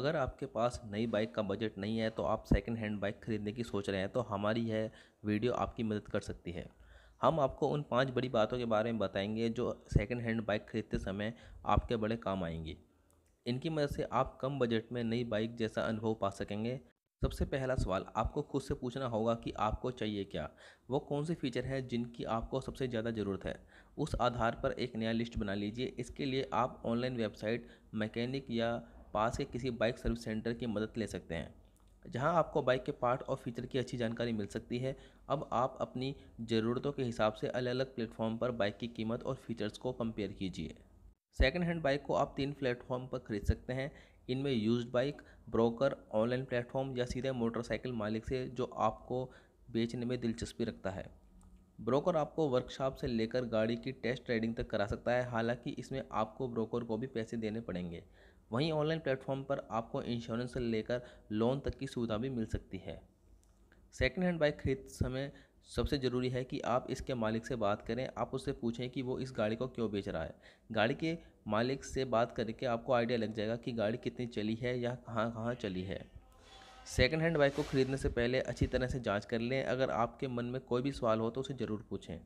अगर आपके पास नई बाइक का बजट नहीं है तो आप सेकेंड हैंड बाइक खरीदने की सोच रहे हैं तो हमारी यह वीडियो आपकी मदद कर सकती है हम आपको उन पांच बड़ी बातों के बारे में बताएंगे जो सेकेंड हैंड बाइक खरीदते समय आपके बड़े काम आएंगी इनकी मदद से आप कम बजट में नई बाइक जैसा अनुभव पा सकेंगे सबसे पहला सवाल आपको खुद से पूछना होगा कि आपको चाहिए क्या वो कौन से फीचर हैं जिनकी आपको सबसे ज़्यादा ज़रूरत है उस आधार पर एक नया लिस्ट बना लीजिए इसके लिए आप ऑनलाइन वेबसाइट मैकेनिक या पास के किसी बाइक सर्विस सेंटर की मदद ले सकते हैं जहां आपको बाइक के पार्ट और फीचर की अच्छी जानकारी मिल सकती है अब आप अपनी ज़रूरतों के हिसाब से अलग अलग प्लेटफॉर्म पर बाइक की कीमत और फीचर्स को कंपेयर कीजिए सेकेंड हैंड बाइक को आप तीन प्लेटफॉर्म पर खरीद सकते हैं इनमें use bike broker online platform या सीधे मोटरसाइकिल मालिक से जो आपको बेचने में दिलचस्पी रखता है ब्रोकर आपको वर्कशॉप से लेकर गाड़ी की टेस्ट ट्रेडिंग तक करा सकता है हालांकि इसमें आपको ब्रोकर को भी पैसे देने पड़ेंगे वहीं ऑनलाइन प्लेटफॉर्म पर आपको इंश्योरेंस से लेकर लोन तक की सुविधा भी मिल सकती है सेकेंड हैंड बाइक खरीद समय सबसे ज़रूरी है कि आप इसके मालिक से बात करें आप उससे पूछें कि वो इस गाड़ी को क्यों बेच रहा है गाड़ी के मालिक से बात करके आपको आइडिया लग जाएगा कि गाड़ी कितनी चली है या कहाँ कहाँ चली है सेकेंड हैंड बाइक को ख़रीदने से पहले अच्छी तरह से जांच कर लें अगर आपके मन में कोई भी सवाल हो तो उसे ज़रूर पूछें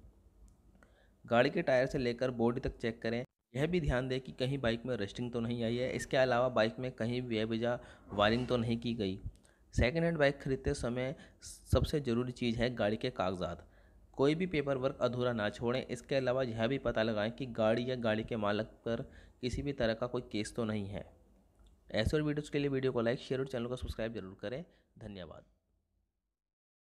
गाड़ी के टायर से लेकर बॉडी तक चेक करें यह भी ध्यान दें कि कहीं बाइक में रस्टिंग तो नहीं आई है इसके अलावा बाइक में कहीं बेवजह वायरिंग तो नहीं की गई सेकेंड हैंड बाइक खरीदते समय सबसे ज़रूरी चीज़ है गाड़ी के कागजात कोई भी पेपर वर्क अधूरा ना छोड़ें इसके अलावा यह भी पता लगाएं कि गाड़ी या गाड़ी के मालक पर किसी भी तरह का कोई केस तो नहीं है ऐसे और वीडियोज़ के लिए वीडियो को लाइक शेयर और चैनल को सब्सक्राइब जरूर करें धन्यवाद